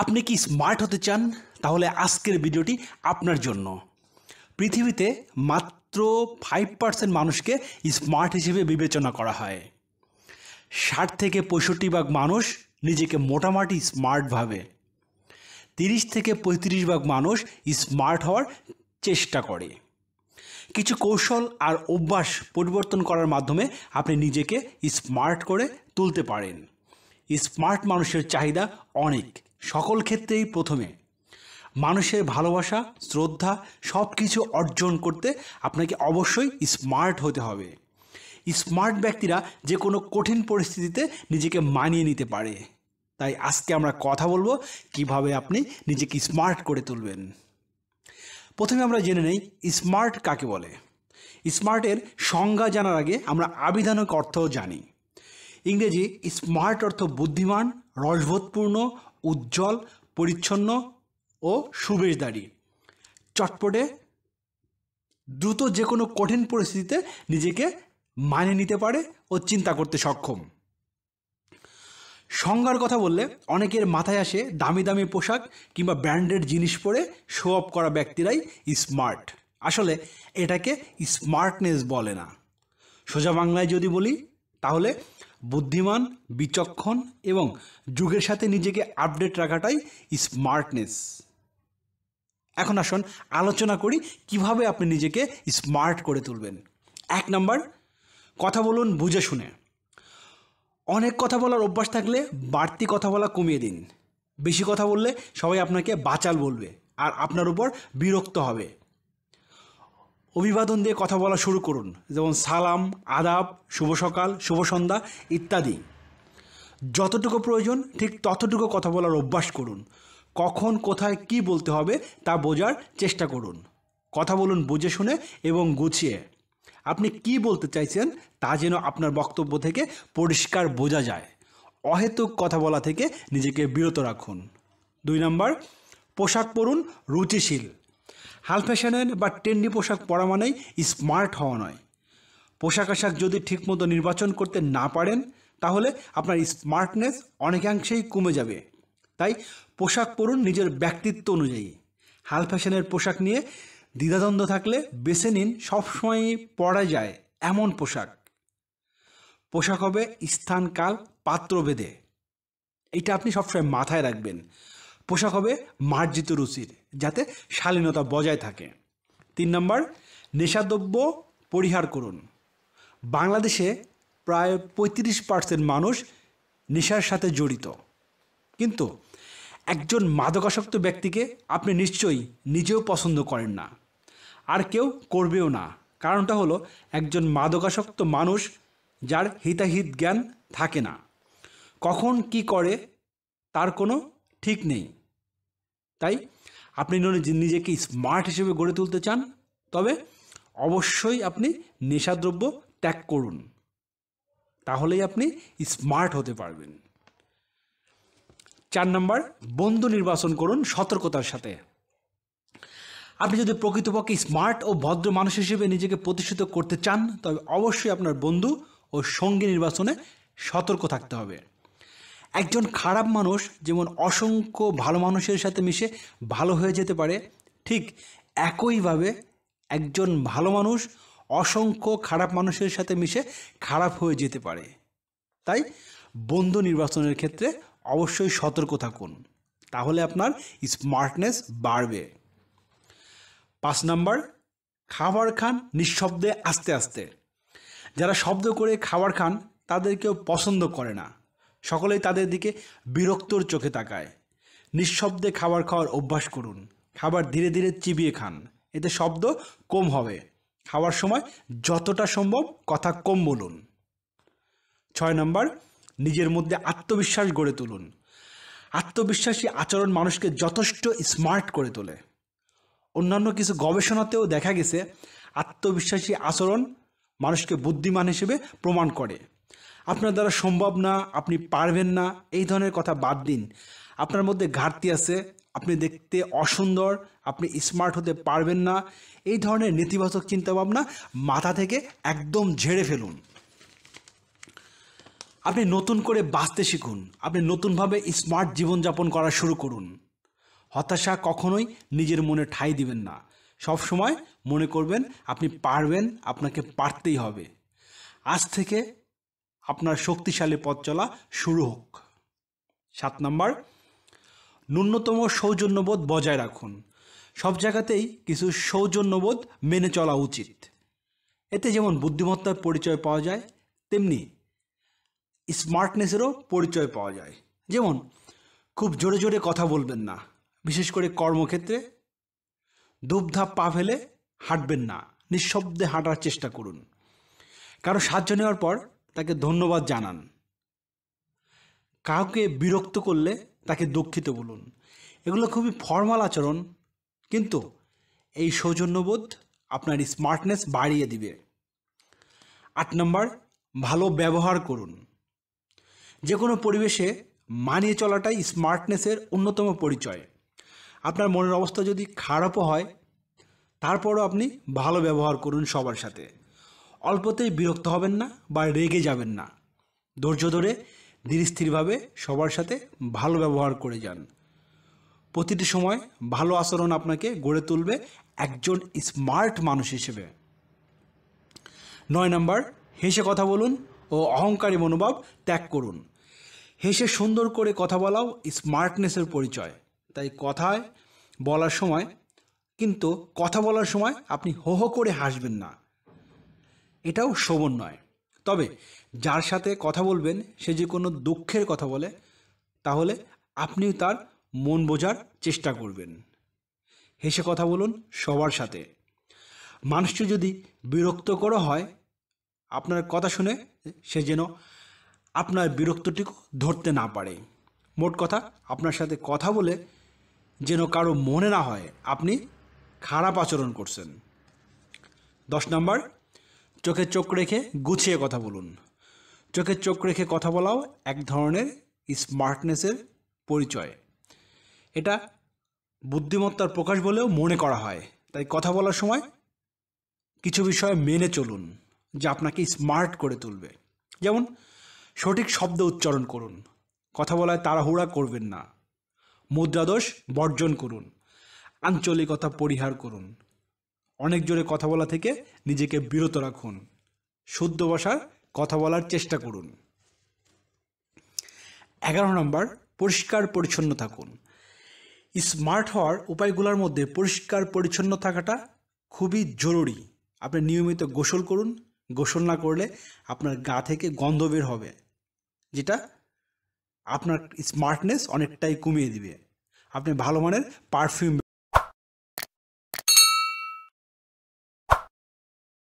আপনি কি স্মার্ট হতে চান তাহলে আজকের ভিডিওটি আপনার জন্য পৃথিবীতে মাত্র ফাইভ পার্সেন্ট মানুষকে স্মার্ট হিসেবে বিবেচনা করা হয় ষাট থেকে পঁয়ষট্টি ভাগ মানুষ নিজেকে মোটামুটি স্মার্ট ভাবে তিরিশ থেকে পঁয়ত্রিশ ভাগ মানুষ স্মার্ট হওয়ার চেষ্টা করে কিছু কৌশল আর অভ্যাস পরিবর্তন করার মাধ্যমে আপনি নিজেকে স্মার্ট করে তুলতে পারেন স্মার্ট মানুষের চাহিদা অনেক সকল ক্ষেত্রেই প্রথমে মানুষের ভালোবাসা শ্রদ্ধা সব কিছু অর্জন করতে আপনাকে অবশ্যই স্মার্ট হতে হবে স্মার্ট ব্যক্তিরা যে কোনো কঠিন পরিস্থিতিতে নিজেকে মানিয়ে নিতে পারে তাই আজকে আমরা কথা বলবো কিভাবে আপনি নিজেকে স্মার্ট করে তুলবেন প্রথমে আমরা জেনে নেই স্মার্ট কাকে বলে স্মার্টের সংজ্ঞা জানার আগে আমরা আবিধানক অর্থ জানি ইংরেজি স্মার্ট অর্থ বুদ্ধিমান রসবোধপূর্ণ উজ্জ্বল পরিচ্ছন্ন ও সুবেশদারি চটপটে দ্রুত যে কোনো কঠিন পরিস্থিতিতে নিজেকে মানে নিতে পারে ও চিন্তা করতে সক্ষম সংজ্ঞার কথা বললে অনেকের মাথায় আসে দামি দামি পোশাক কিংবা ব্র্যান্ডেড জিনিস পরে শো অফ করা ব্যক্তিরাই স্মার্ট আসলে এটাকে স্মার্টনেস বলে না সোজা বাংলায় যদি বলি তাহলে বুদ্ধিমান বিচক্ষণ এবং যুগের সাথে নিজেকে আপডেট রাখাটাই স্মার্টনেস এখন আসুন আলোচনা করি কিভাবে আপনি নিজেকে স্মার্ট করে তুলবেন এক নাম্বার কথা বলুন বুঝে শুনে অনেক কথা বলার অভ্যাস থাকলে বাড়তি কথা বলা কমিয়ে দিন বেশি কথা বললে সবাই আপনাকে বাচাল বলবে আর আপনার উপর বিরক্ত হবে অভিবাদন দিয়ে কথা বলা শুরু করুন যেমন সালাম আদাব শুভ সকাল শুভ সন্ধ্যা ইত্যাদি যতটুকু প্রয়োজন ঠিক ততটুকু কথা বলার অভ্যাস করুন কখন কোথায় কি বলতে হবে তা বোঝার চেষ্টা করুন কথা বলুন বুঝে শুনে এবং গুছিয়ে আপনি কি বলতে চাইছেন তা যেন আপনার বক্তব্য থেকে পরিষ্কার বোঝা যায় অহেতুক কথা বলা থেকে নিজেকে বিরত রাখুন দুই নম্বর পোশাক পরুন রুচিশীল হাল ফ্যাশনের বা ট্রেন্ডি পোশাক পরা মানেই স্মার্ট হওয়া নয় পোশাক আশাক যদি ঠিকমতো নির্বাচন করতে না পারেন তাহলে আপনার স্মার্টনেস অনেকাংশেই কমে যাবে তাই পোশাক পরুন নিজের ব্যক্তিত্ব অনুযায়ী হাল ফ্যাশনের পোশাক নিয়ে দ্বিধাদ্বন্দ্ব থাকলে বেছে নিন সবসময়ই পরা যায় এমন পোশাক পোশাক হবে স্থানকাল পাত্রভেদে এটা আপনি সবসময় মাথায় রাখবেন পোশাক হবে মার্জিত রুচির যাতে শালীনতা বজায় থাকে তিন নম্বর নেশাদ্রব্য পরিহার করুন বাংলাদেশে প্রায় পঁয়ত্রিশ পার্সেন্ট মানুষ নেশার সাথে জড়িত কিন্তু একজন মাদকাসক্ত ব্যক্তিকে আপনি নিশ্চয়ই নিজেও পছন্দ করেন না আর কেউ করবেও না কারণটা হলো একজন মাদকাসক্ত মানুষ যার হিতাহিত জ্ঞান থাকে না কখন কি করে তার কোনো ঠিক নেই তাই আপনি নিজেকে স্মার্ট হিসেবে গড়ে তুলতে চান তবে অবশ্যই আপনি নেশাদ্রব্য ত্যাগ করুন তাহলেই আপনি স্মার্ট হতে পারবেন চার নম্বর বন্ধু নির্বাচন করুন সতর্কতার সাথে আপনি যদি প্রকৃতপক্ষে স্মার্ট ও ভদ্র মানুষ হিসেবে নিজেকে প্রতিষ্ঠিত করতে চান তবে অবশ্যই আপনার বন্ধু ও সঙ্গী নির্বাচনে সতর্ক থাকতে হবে একজন খারাপ মানুষ যেমন অসংখ্য ভালো মানুষের সাথে মিশে ভালো হয়ে যেতে পারে ঠিক একইভাবে একজন ভালো মানুষ অসংখ্য খারাপ মানুষের সাথে মিশে খারাপ হয়ে যেতে পারে তাই বন্ধু নির্বাচনের ক্ষেত্রে অবশ্যই সতর্ক থাকুন তাহলে আপনার স্মার্টনেস বাড়বে পাঁচ নাম্বার খাবার খান নিঃশব্দে আস্তে আস্তে যারা শব্দ করে খাবার খান তাদের কেউ পছন্দ করে না সকলেই তাদের দিকে বিরক্তর চোখে তাকায় নিঃশব্দে খাবার খাওয়ার অভ্যাস করুন খাবার ধীরে ধীরে চিবিয়ে খান এতে শব্দ কম হবে খাওয়ার সময় যতটা সম্ভব কথা কম বলুন ছয় নম্বর নিজের মধ্যে আত্মবিশ্বাস গড়ে তুলুন আত্মবিশ্বাসী আচরণ মানুষকে যথেষ্ট স্মার্ট করে তোলে অন্যান্য কিছু গবেষণাতেও দেখা গেছে আত্মবিশ্বাসী আচরণ মানুষকে বুদ্ধিমান হিসেবে প্রমাণ করে আপনার দ্বারা সম্ভব না আপনি পারবেন না এই ধরনের কথা বাদ দিন আপনার মধ্যে ঘাটতি আছে আপনি দেখতে অসুন্দর আপনি স্মার্ট হতে পারবেন না এই ধরনের নেতিবাচক চিন্তাভাবনা মাথা থেকে একদম ঝেড়ে ফেলুন আপনি নতুন করে বাঁচতে শিখুন আপনি নতুনভাবে স্মার্ট জীবনযাপন করা শুরু করুন হতাশা কখনোই নিজের মনে ঠাঁই দিবেন না সব সময় মনে করবেন আপনি পারবেন আপনাকে পারতেই হবে আজ থেকে আপনার শক্তিশালী পথ চলা শুরু হোক সাত নম্বর ন্যূনতম সৌজন্যবোধ বজায় রাখুন সব জায়গাতেই কিছু সৌজন্যবোধ মেনে চলা উচিত এতে যেমন বুদ্ধিমত্তার পরিচয় পাওয়া যায় তেমনি স্মার্টনেসেরও পরিচয় পাওয়া যায় যেমন খুব জোরে জোরে কথা বলবেন না বিশেষ করে কর্মক্ষেত্রে দুপধাপ পা ফেলে হাঁটবেন না নিঃশব্দে হাঁটার চেষ্টা করুন কারো সাহায্য নেওয়ার পর তাকে ধন্যবাদ জানান কাউকে বিরক্ত করলে তাকে দুঃখিত বলুন এগুলো খুবই ফর্মাল আচরণ কিন্তু এই সৌজন্যবোধ আপনার স্মার্টনেস বাড়িয়ে দিবে আট নম্বর ভালো ব্যবহার করুন যে কোনো পরিবেশে মানিয়ে চলাটাই স্মার্টনেসের অন্যতম পরিচয় আপনার মনের অবস্থা যদি খারাপও হয় তারপরও আপনি ভালো ব্যবহার করুন সবার সাথে অল্পতেই বিরক্ত হবেন না বা রেগে যাবেন না ধৈর্য ধরে ধীরস্থিরভাবে সবার সাথে ভালো ব্যবহার করে যান প্রতিটি সময় ভালো আচরণ আপনাকে গড়ে তুলবে একজন স্মার্ট মানুষ হিসেবে নয় নাম্বার হেসে কথা বলুন ও অহংকারী মনোভাব ত্যাগ করুন হেসে সুন্দর করে কথা বলাও স্মার্টনেসের পরিচয় তাই কথায় বলার সময় কিন্তু কথা বলার সময় আপনি হো হো করে হাসবেন না এটাও শোভন নয় তবে যার সাথে কথা বলবেন সে যে কোনো দুঃখের কথা বলে তাহলে আপনিও তার মন বোঝার চেষ্টা করবেন হেসে কথা বলুন সবার সাথে মানুষটি যদি বিরক্ত করা হয় আপনার কথা শুনে সে যেন আপনার বিরক্তটিকে ধরতে না পারে মোট কথা আপনার সাথে কথা বলে যেন কারো মনে না হয় আপনি খারাপ আচরণ করছেন দশ নম্বর চোখে চোখ রেখে গুছিয়ে কথা বলুন চোখে চোখ রেখে কথা বলাও এক ধরনের স্মার্টনেসের পরিচয় এটা বুদ্ধিমত্তার প্রকাশ বলেও মনে করা হয় তাই কথা বলার সময় কিছু বিষয় মেনে চলুন যা আপনাকে স্মার্ট করে তুলবে যেমন সঠিক শব্দ উচ্চারণ করুন কথা বলায় তাড়াহুড়া করবেন না মুদ্রাদোষ বর্জন করুন আঞ্চলিকতা পরিহার করুন অনেক জোরে কথা বলা থেকে নিজেকে বিরত রাখুন শুদ্ধ ভাষার কথা বলার চেষ্টা করুন এগারো নম্বর পরিষ্কার পরিচ্ছন্ন থাকুন স্মার্ট হওয়ার উপায়গুলোর মধ্যে পরিষ্কার পরিচ্ছন্ন থাকাটা খুবই জরুরি আপনি নিয়মিত গোসল করুন গোসল না করলে আপনার গা থেকে গন্ধ বের হবে যেটা আপনার স্মার্টনেস অনেকটাই কমিয়ে দিবে আপনি ভালো মানের পারফিউম